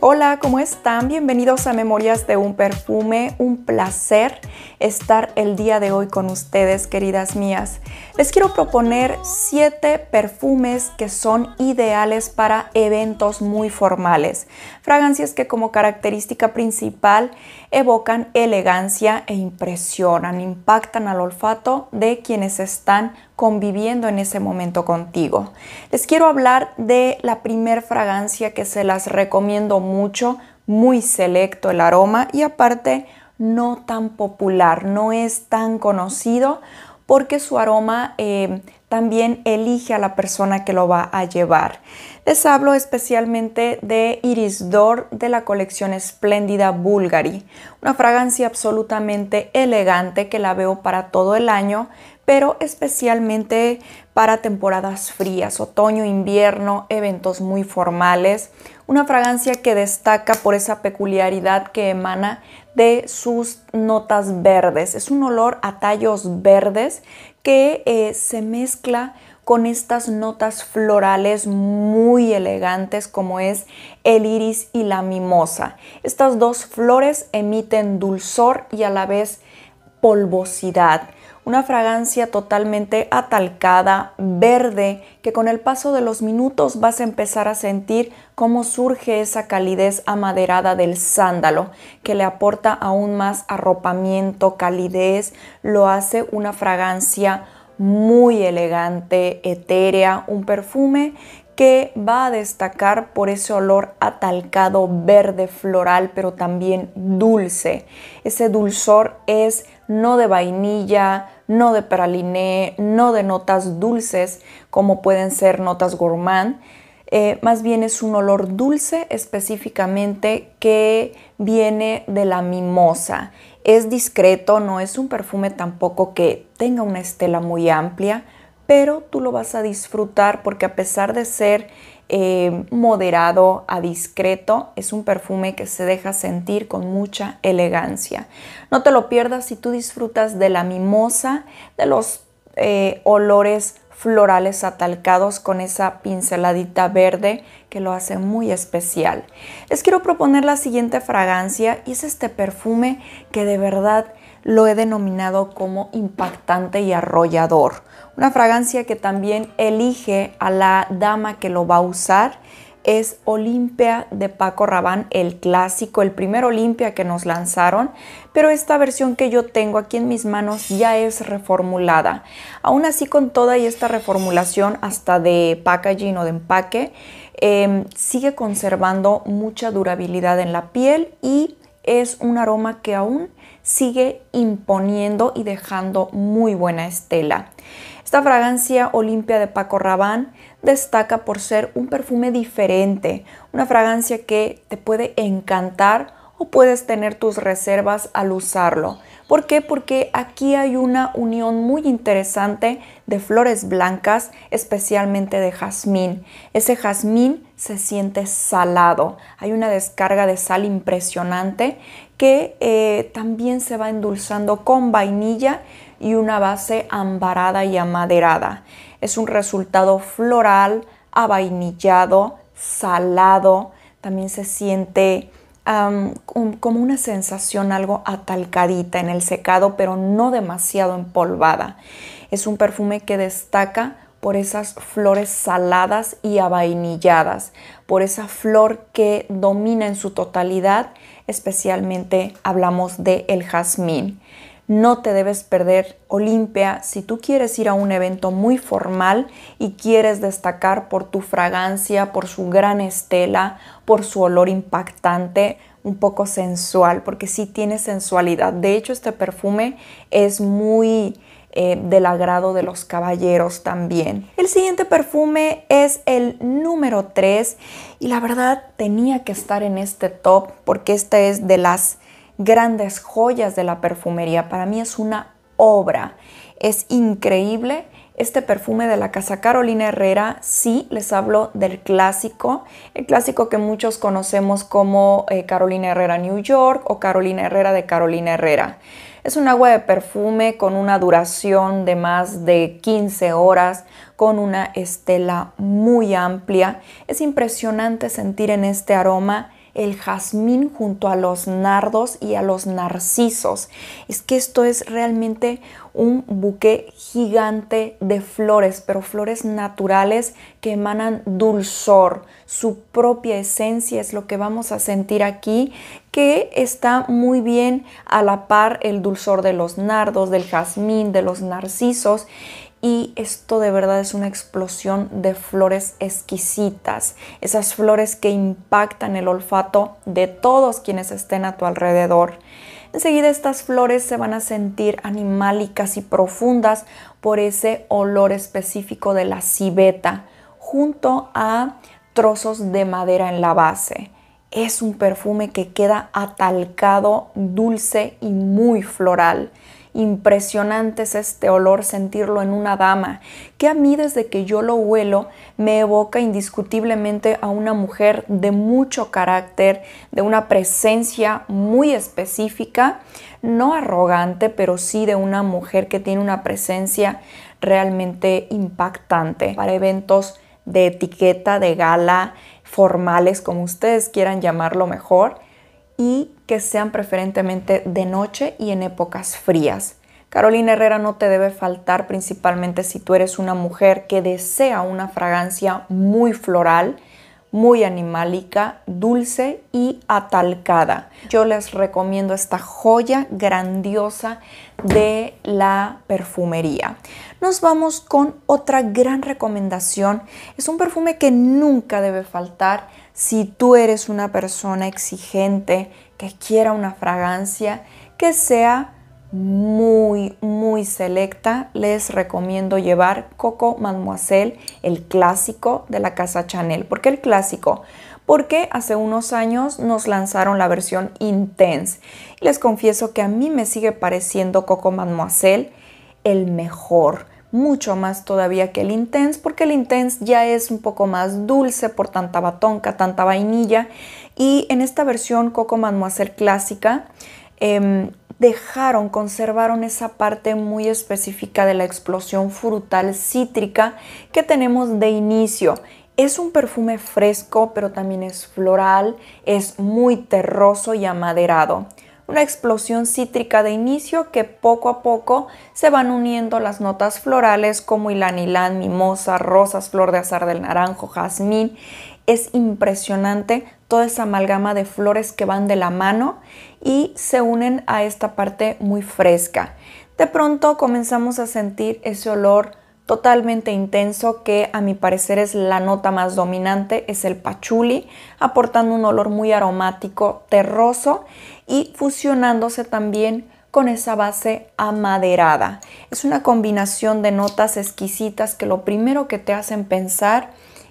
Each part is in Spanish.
Hola, ¿cómo están? Bienvenidos a Memorias de un Perfume. Un placer estar el día de hoy con ustedes, queridas mías. Les quiero proponer siete perfumes que son ideales para eventos muy formales. Fragancias que como característica principal evocan elegancia e impresionan, impactan al olfato de quienes están conviviendo en ese momento contigo. Les quiero hablar de la primer fragancia que se las recomiendo mucho, muy selecto el aroma y aparte no tan popular, no es tan conocido porque su aroma eh, también elige a la persona que lo va a llevar. Les hablo especialmente de Iris Dor de la colección espléndida Bulgari, una fragancia absolutamente elegante que la veo para todo el año, pero especialmente para temporadas frías, otoño, invierno, eventos muy formales. Una fragancia que destaca por esa peculiaridad que emana de sus notas verdes. Es un olor a tallos verdes que eh, se mezcla con estas notas florales muy elegantes como es el iris y la mimosa. Estas dos flores emiten dulzor y a la vez polvosidad una fragancia totalmente atalcada, verde, que con el paso de los minutos vas a empezar a sentir cómo surge esa calidez amaderada del sándalo, que le aporta aún más arropamiento, calidez, lo hace una fragancia muy elegante, etérea, un perfume que va a destacar por ese olor atalcado verde floral, pero también dulce. Ese dulzor es no de vainilla, no de praliné, no de notas dulces como pueden ser notas gourmand. Eh, más bien es un olor dulce específicamente que viene de la mimosa. Es discreto, no es un perfume tampoco que tenga una estela muy amplia, pero tú lo vas a disfrutar porque a pesar de ser eh, moderado a discreto. Es un perfume que se deja sentir con mucha elegancia. No te lo pierdas si tú disfrutas de la mimosa, de los eh, olores florales atalcados con esa pinceladita verde que lo hace muy especial. Les quiero proponer la siguiente fragancia y es este perfume que de verdad lo he denominado como impactante y arrollador. Una fragancia que también elige a la dama que lo va a usar es Olimpia de Paco Rabán, el clásico, el primer Olimpia que nos lanzaron, pero esta versión que yo tengo aquí en mis manos ya es reformulada. Aún así con toda esta reformulación hasta de packaging o de empaque, em, sigue conservando mucha durabilidad en la piel y es un aroma que aún sigue imponiendo y dejando muy buena estela. Esta fragancia Olimpia de Paco Rabanne destaca por ser un perfume diferente, una fragancia que te puede encantar o puedes tener tus reservas al usarlo. ¿Por qué? Porque aquí hay una unión muy interesante de flores blancas, especialmente de jazmín. Ese jazmín se siente salado, hay una descarga de sal impresionante que eh, también se va endulzando con vainilla y una base ambarada y amaderada. Es un resultado floral, avainillado, salado, también se siente como una sensación algo atalcadita en el secado, pero no demasiado empolvada. Es un perfume que destaca por esas flores saladas y avainilladas, por esa flor que domina en su totalidad, especialmente hablamos de el jazmín no te debes perder Olimpia si tú quieres ir a un evento muy formal y quieres destacar por tu fragancia, por su gran estela, por su olor impactante, un poco sensual, porque sí tiene sensualidad. De hecho, este perfume es muy eh, del agrado de los caballeros también. El siguiente perfume es el número 3 y la verdad tenía que estar en este top porque esta es de las grandes joyas de la perfumería. Para mí es una obra. Es increíble este perfume de la casa Carolina Herrera. Sí, les hablo del clásico, el clásico que muchos conocemos como eh, Carolina Herrera New York o Carolina Herrera de Carolina Herrera. Es un agua de perfume con una duración de más de 15 horas, con una estela muy amplia. Es impresionante sentir en este aroma el jazmín junto a los nardos y a los narcisos. Es que esto es realmente un buque gigante de flores, pero flores naturales que emanan dulzor. Su propia esencia es lo que vamos a sentir aquí, que está muy bien a la par el dulzor de los nardos, del jazmín, de los narcisos y esto de verdad es una explosión de flores exquisitas, esas flores que impactan el olfato de todos quienes estén a tu alrededor. Enseguida estas flores se van a sentir animálicas y profundas por ese olor específico de la civeta junto a trozos de madera en la base. Es un perfume que queda atalcado, dulce y muy floral impresionante es este olor sentirlo en una dama, que a mí desde que yo lo huelo me evoca indiscutiblemente a una mujer de mucho carácter, de una presencia muy específica, no arrogante, pero sí de una mujer que tiene una presencia realmente impactante para eventos de etiqueta, de gala, formales, como ustedes quieran llamarlo mejor y que sean preferentemente de noche y en épocas frías. Carolina Herrera no te debe faltar principalmente si tú eres una mujer que desea una fragancia muy floral, muy animálica, dulce y atalcada. Yo les recomiendo esta joya grandiosa de la perfumería. Nos vamos con otra gran recomendación. Es un perfume que nunca debe faltar si tú eres una persona exigente que quiera una fragancia que sea muy, muy selecta, les recomiendo llevar Coco Mademoiselle, el clásico de la casa Chanel. ¿Por qué el clásico? Porque hace unos años nos lanzaron la versión Intense. Les confieso que a mí me sigue pareciendo Coco Mademoiselle el mejor mucho más todavía que el intense, porque el intense ya es un poco más dulce por tanta batonca, tanta vainilla. Y en esta versión Coco Mademoiselle clásica, em, dejaron, conservaron esa parte muy específica de la explosión frutal cítrica que tenemos de inicio. Es un perfume fresco, pero también es floral, es muy terroso y amaderado una explosión cítrica de inicio que poco a poco se van uniendo las notas florales como ilanilán, mimosa, rosas, flor de azar del naranjo, jazmín. Es impresionante toda esa amalgama de flores que van de la mano y se unen a esta parte muy fresca. De pronto comenzamos a sentir ese olor totalmente intenso que a mi parecer es la nota más dominante, es el pachuli, aportando un olor muy aromático, terroso y fusionándose también con esa base amaderada. Es una combinación de notas exquisitas que lo primero que te hacen pensar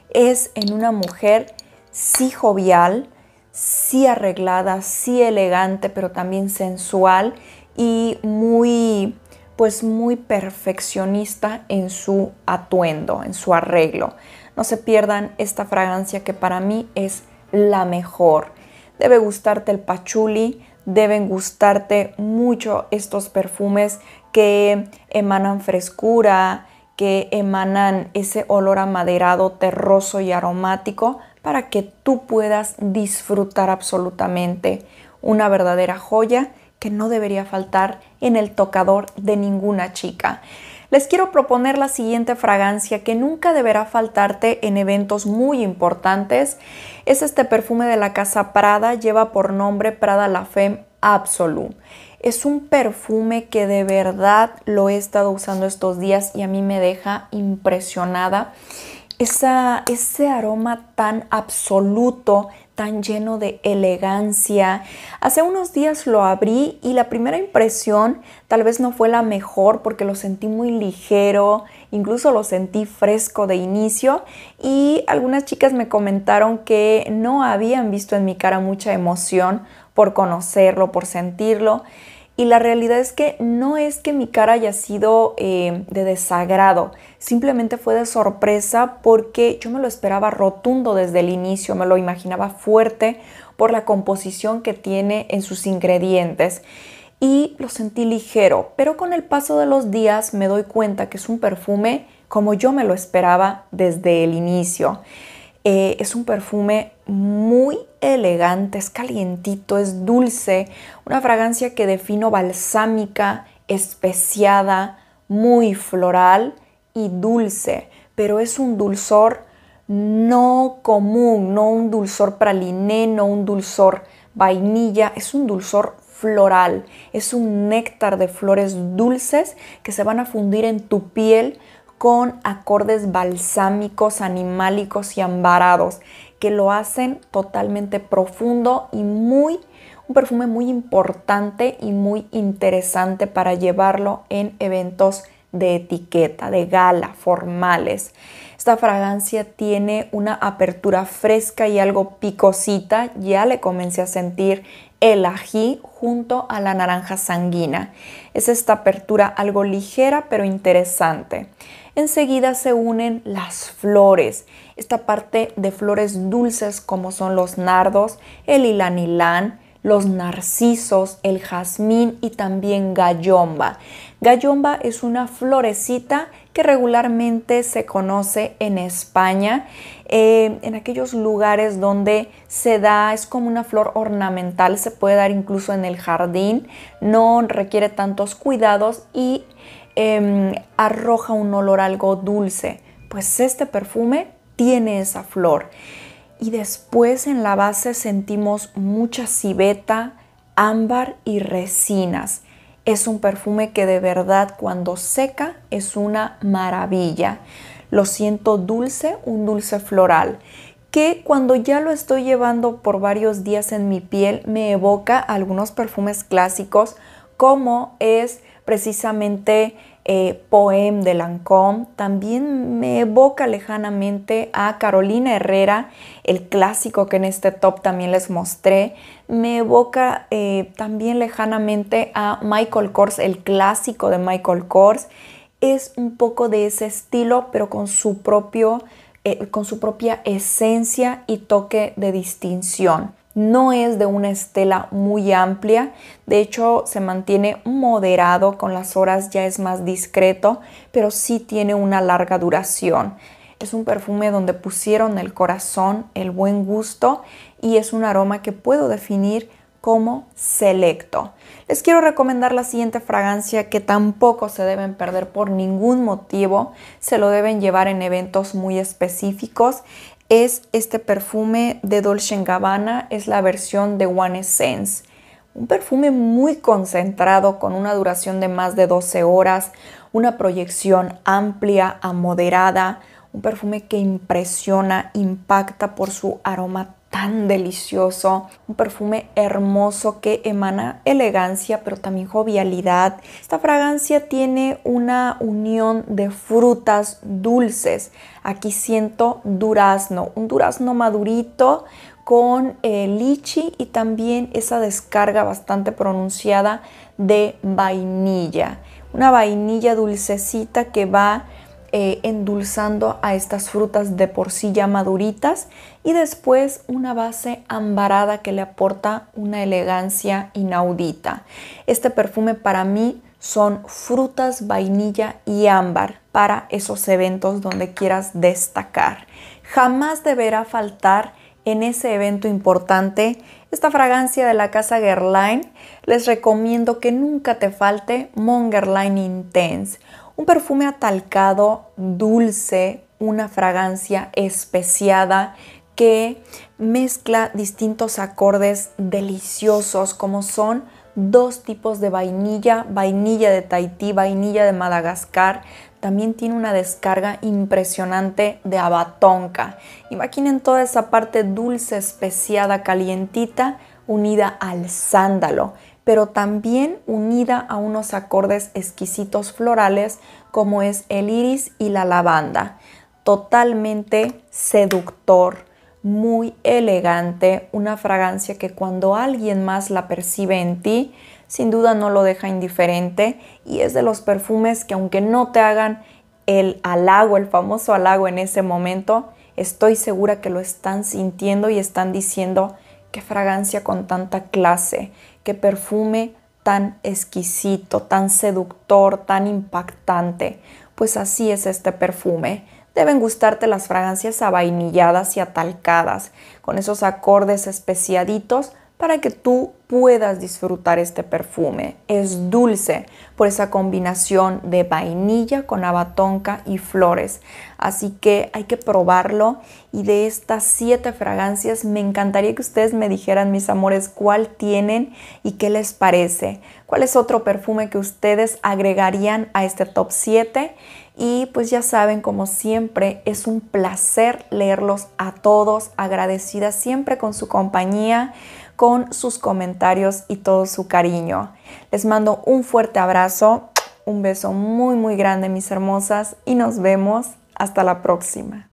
es en una mujer sí jovial, sí arreglada, sí elegante, pero también sensual y muy pues muy perfeccionista en su atuendo, en su arreglo. No se pierdan esta fragancia que para mí es la mejor. Debe gustarte el pachuli, deben gustarte mucho estos perfumes que emanan frescura, que emanan ese olor amaderado, terroso y aromático para que tú puedas disfrutar absolutamente una verdadera joya que no debería faltar en el tocador de ninguna chica. Les quiero proponer la siguiente fragancia que nunca deberá faltarte en eventos muy importantes. Es este perfume de la casa Prada, lleva por nombre Prada La Femme Absolu. Es un perfume que de verdad lo he estado usando estos días y a mí me deja impresionada. Esa, ese aroma tan absoluto tan lleno de elegancia. Hace unos días lo abrí y la primera impresión tal vez no fue la mejor porque lo sentí muy ligero, incluso lo sentí fresco de inicio y algunas chicas me comentaron que no habían visto en mi cara mucha emoción por conocerlo, por sentirlo. Y la realidad es que no es que mi cara haya sido eh, de desagrado, simplemente fue de sorpresa porque yo me lo esperaba rotundo desde el inicio, me lo imaginaba fuerte por la composición que tiene en sus ingredientes y lo sentí ligero, pero con el paso de los días me doy cuenta que es un perfume como yo me lo esperaba desde el inicio. Eh, es un perfume muy elegante, es calientito, es dulce, una fragancia que defino balsámica, especiada, muy floral y dulce, pero es un dulzor no común, no un dulzor praliné, no un dulzor vainilla, es un dulzor floral, es un néctar de flores dulces que se van a fundir en tu piel con acordes balsámicos, animálicos y ambarados que lo hacen totalmente profundo y muy un perfume muy importante y muy interesante para llevarlo en eventos de etiqueta, de gala, formales. Esta fragancia tiene una apertura fresca y algo picosita. Ya le comencé a sentir el ají junto a la naranja sanguina. Es esta apertura algo ligera pero interesante. Enseguida se unen las flores, esta parte de flores dulces como son los nardos, el ilanilán, los narcisos, el jazmín y también gallomba. Gallomba es una florecita que regularmente se conoce en España, eh, en aquellos lugares donde se da, es como una flor ornamental, se puede dar incluso en el jardín, no requiere tantos cuidados y em, arroja un olor algo dulce. Pues este perfume tiene esa flor. Y después en la base sentimos mucha civeta, ámbar y resinas. Es un perfume que de verdad cuando seca es una maravilla. Lo siento dulce, un dulce floral que cuando ya lo estoy llevando por varios días en mi piel me evoca algunos perfumes clásicos como es precisamente eh, Poem de Lancôme, también me evoca lejanamente a Carolina Herrera, el clásico que en este top también les mostré, me evoca eh, también lejanamente a Michael Kors, el clásico de Michael Kors, es un poco de ese estilo, pero con propio eh, con su propia esencia y toque de distinción no es de una estela muy amplia, de hecho se mantiene moderado, con las horas ya es más discreto, pero sí tiene una larga duración. Es un perfume donde pusieron el corazón, el buen gusto y es un aroma que puedo definir como selecto. Les quiero recomendar la siguiente fragancia que tampoco se deben perder por ningún motivo, se lo deben llevar en eventos muy específicos es este perfume de Dolce Gabbana, es la versión de One Essence. Un perfume muy concentrado con una duración de más de 12 horas, una proyección amplia a moderada, un perfume que impresiona, impacta por su aroma tan delicioso, un perfume hermoso que emana elegancia pero también jovialidad. Esta fragancia tiene una unión de frutas dulces. Aquí siento durazno, un durazno madurito con eh, lichi y también esa descarga bastante pronunciada de vainilla. Una vainilla dulcecita que va eh, endulzando a estas frutas de por sí ya maduritas y después una base ambarada que le aporta una elegancia inaudita. Este perfume para mí son frutas, vainilla y ámbar para esos eventos donde quieras destacar. Jamás deberá faltar en ese evento importante esta fragancia de la casa Gerline. Les recomiendo que nunca te falte Mon Intense un perfume atalcado, dulce, una fragancia especiada que mezcla distintos acordes deliciosos como son dos tipos de vainilla, vainilla de Tahití, vainilla de Madagascar. También tiene una descarga impresionante de abatonca. Imaginen toda esa parte dulce, especiada, calientita, unida al sándalo pero también unida a unos acordes exquisitos florales como es el iris y la lavanda. Totalmente seductor, muy elegante, una fragancia que cuando alguien más la percibe en ti, sin duda no lo deja indiferente y es de los perfumes que aunque no te hagan el halago, el famoso halago en ese momento, estoy segura que lo están sintiendo y están diciendo qué fragancia con tanta clase, qué perfume tan exquisito, tan seductor, tan impactante. Pues así es este perfume. Deben gustarte las fragancias avainilladas y atalcadas, con esos acordes especiaditos para que tú puedas disfrutar este perfume. Es dulce por esa combinación de vainilla con abatonca y flores. Así que hay que probarlo. Y de estas siete fragancias, me encantaría que ustedes me dijeran, mis amores, cuál tienen y qué les parece. ¿Cuál es otro perfume que ustedes agregarían a este top 7? Y pues ya saben, como siempre, es un placer leerlos a todos, agradecida siempre con su compañía con sus comentarios y todo su cariño. Les mando un fuerte abrazo, un beso muy muy grande mis hermosas y nos vemos hasta la próxima.